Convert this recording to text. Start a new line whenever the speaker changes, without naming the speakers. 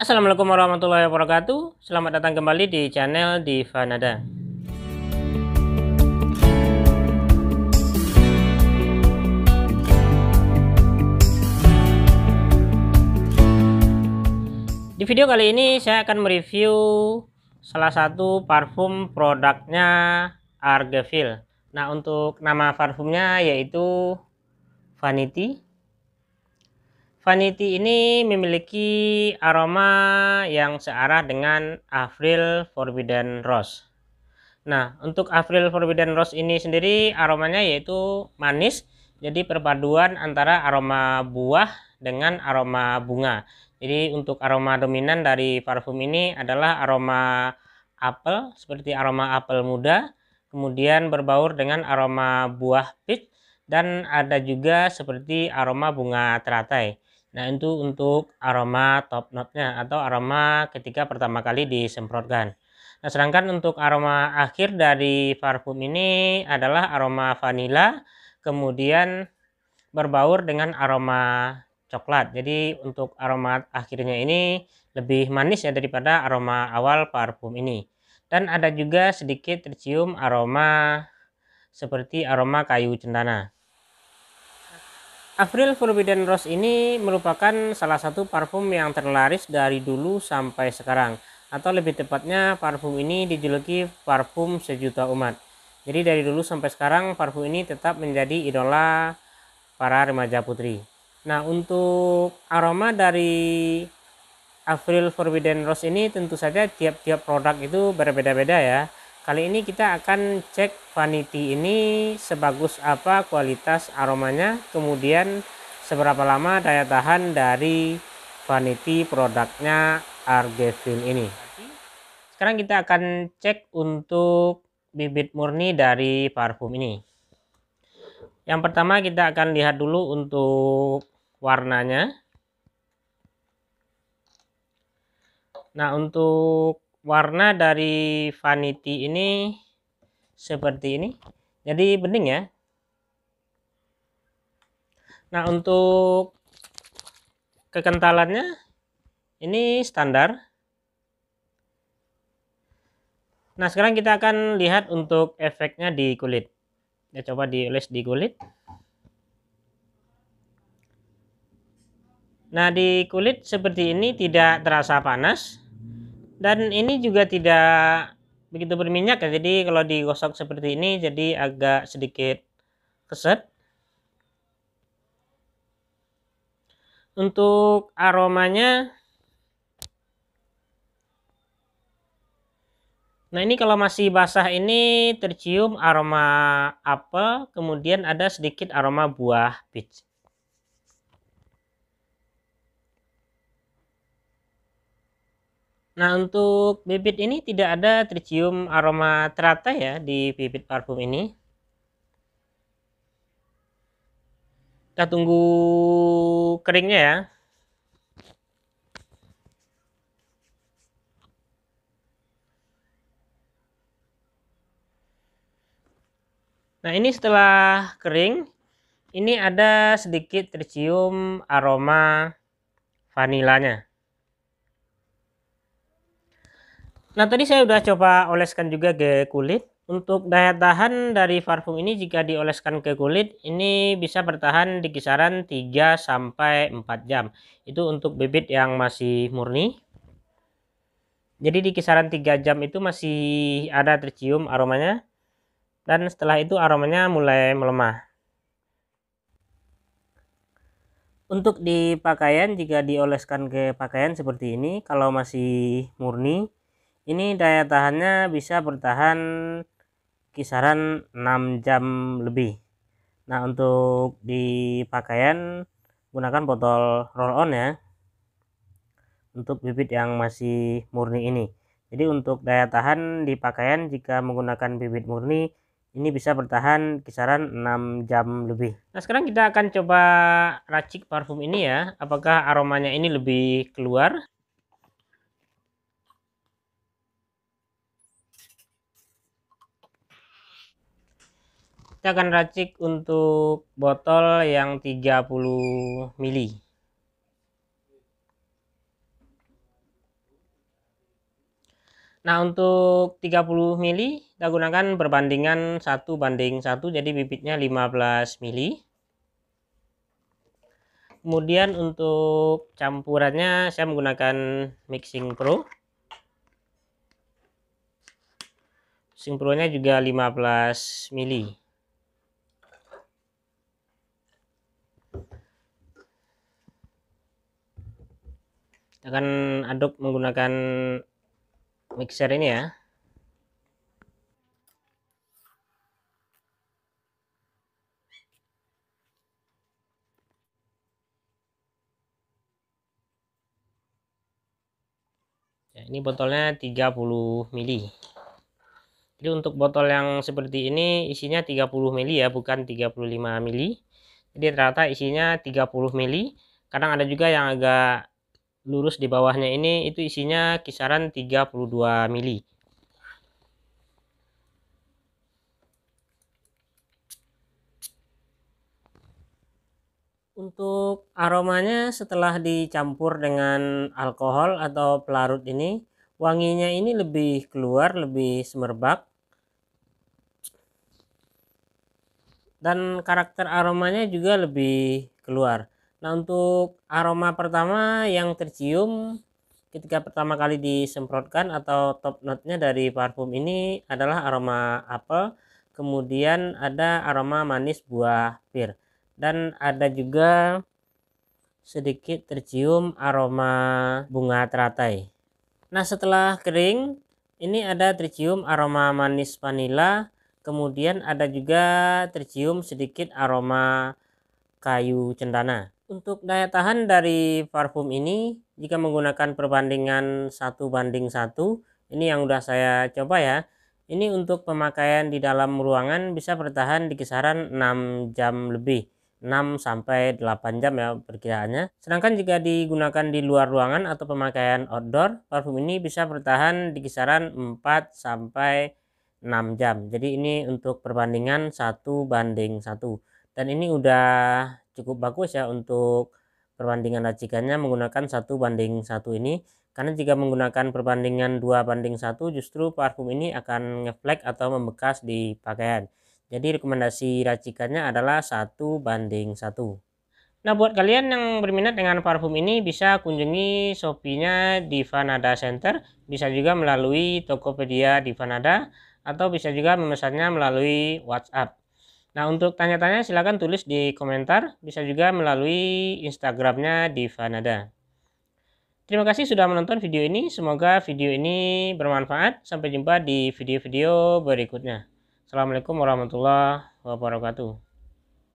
Assalamualaikum warahmatullahi wabarakatuh Selamat datang kembali di channel Diva Nada Di video kali ini saya akan mereview salah satu parfum produknya Argeville Nah untuk nama parfumnya yaitu Vanity Vanity ini memiliki aroma yang searah dengan Avril Forbidden Rose. Nah, untuk Avril Forbidden Rose ini sendiri aromanya yaitu manis, jadi perpaduan antara aroma buah dengan aroma bunga. Jadi untuk aroma dominan dari parfum ini adalah aroma apel, seperti aroma apel muda, kemudian berbaur dengan aroma buah peach, dan ada juga seperti aroma bunga teratai. Nah itu untuk aroma top note-nya atau aroma ketika pertama kali disemprotkan. Nah sedangkan untuk aroma akhir dari parfum ini adalah aroma vanila kemudian berbaur dengan aroma coklat. Jadi untuk aroma akhirnya ini lebih manis ya daripada aroma awal parfum ini. Dan ada juga sedikit tercium aroma seperti aroma kayu cendana. Avril Forbidden Rose ini merupakan salah satu parfum yang terlaris dari dulu sampai sekarang atau lebih tepatnya parfum ini dijuluki parfum sejuta umat. Jadi dari dulu sampai sekarang parfum ini tetap menjadi idola para remaja putri. Nah, untuk aroma dari Avril Forbidden Rose ini tentu saja tiap-tiap produk itu berbeda-beda ya. Kali ini kita akan cek vanity ini sebagus apa kualitas aromanya, kemudian seberapa lama daya tahan dari vanity produknya Argevin ini. Sekarang kita akan cek untuk bibit murni dari parfum ini. Yang pertama kita akan lihat dulu untuk warnanya. Nah, untuk warna dari vanity ini seperti ini jadi bening ya nah untuk kekentalannya ini standar Nah, sekarang kita akan lihat untuk efeknya di kulit. Ya, coba dioles di kulit. Nah, di kulit seperti ini tidak terasa panas dan ini juga tidak begitu berminyak ya jadi kalau digosok seperti ini jadi agak sedikit keset untuk aromanya nah ini kalau masih basah ini tercium aroma apel kemudian ada sedikit aroma buah peach Nah, untuk bibit ini tidak ada aroma teratai ya di bibit parfum ini. Kita tunggu keringnya ya. Nah, ini setelah kering, ini ada sedikit tercium aroma vanilanya. Nah tadi saya sudah coba oleskan juga ke kulit. Untuk daya tahan dari parfum ini jika dioleskan ke kulit ini bisa bertahan di kisaran 3 sampai 4 jam. Itu untuk bibit yang masih murni. Jadi di kisaran 3 jam itu masih ada tercium aromanya. Dan setelah itu aromanya mulai melemah. Untuk di pakaian jika dioleskan ke pakaian seperti ini kalau masih murni ini daya tahannya bisa bertahan kisaran 6 jam lebih nah untuk di pakaian gunakan botol roll on ya untuk bibit yang masih murni ini jadi untuk daya tahan di pakaian jika menggunakan bibit murni ini bisa bertahan kisaran 6 jam lebih. Nah sekarang kita akan coba racik parfum ini ya. Apakah aromanya ini lebih keluar? Kita akan racik untuk botol yang 30 mili. Nah untuk 30 mili kita gunakan perbandingan 1 banding 1 jadi bibitnya 15 mili. Kemudian untuk campurannya saya menggunakan mixing pro. Mixing pro nya juga 15 mili. kita akan aduk menggunakan mixer ini ya, ya ini botolnya 30 mili jadi untuk botol yang seperti ini isinya 30 mili ya bukan 35 mili jadi ternyata isinya 30 mili kadang ada juga yang agak lurus di bawahnya ini itu isinya kisaran 32 mili untuk aromanya setelah dicampur dengan alkohol atau pelarut ini wanginya ini lebih keluar lebih semerbak dan karakter aromanya juga lebih keluar Nah, untuk aroma pertama yang tercium ketika pertama kali disemprotkan atau top note-nya dari parfum ini adalah aroma apel, kemudian ada aroma manis buah pir dan ada juga sedikit tercium aroma bunga teratai. Nah, setelah kering ini ada tercium aroma manis vanila, kemudian ada juga tercium sedikit aroma kayu cendana. Untuk daya tahan dari parfum ini, jika menggunakan perbandingan satu banding satu, ini yang sudah saya coba ya. Ini untuk pemakaian di dalam ruangan bisa bertahan di kisaran 6 jam lebih. 6 sampai 8 jam ya perkiraannya. Sedangkan jika digunakan di luar ruangan atau pemakaian outdoor, parfum ini bisa bertahan di kisaran 4 sampai 6 jam. Jadi ini untuk perbandingan satu banding 1 dan ini udah cukup bagus ya untuk perbandingan racikannya menggunakan satu banding satu ini karena jika menggunakan perbandingan dua banding satu justru parfum ini akan ngeflek atau membekas di pakaian jadi rekomendasi racikannya adalah satu banding satu Nah buat kalian yang berminat dengan parfum ini bisa kunjungi Shopee-nya Divanada Center, bisa juga melalui Tokopedia Divanada atau bisa juga memesannya melalui WhatsApp. Nah, untuk tanya-tanya silahkan tulis di komentar, bisa juga melalui Instagramnya Divanada. Terima kasih sudah menonton video ini, semoga video ini bermanfaat. Sampai jumpa di video-video berikutnya. Assalamualaikum warahmatullahi wabarakatuh.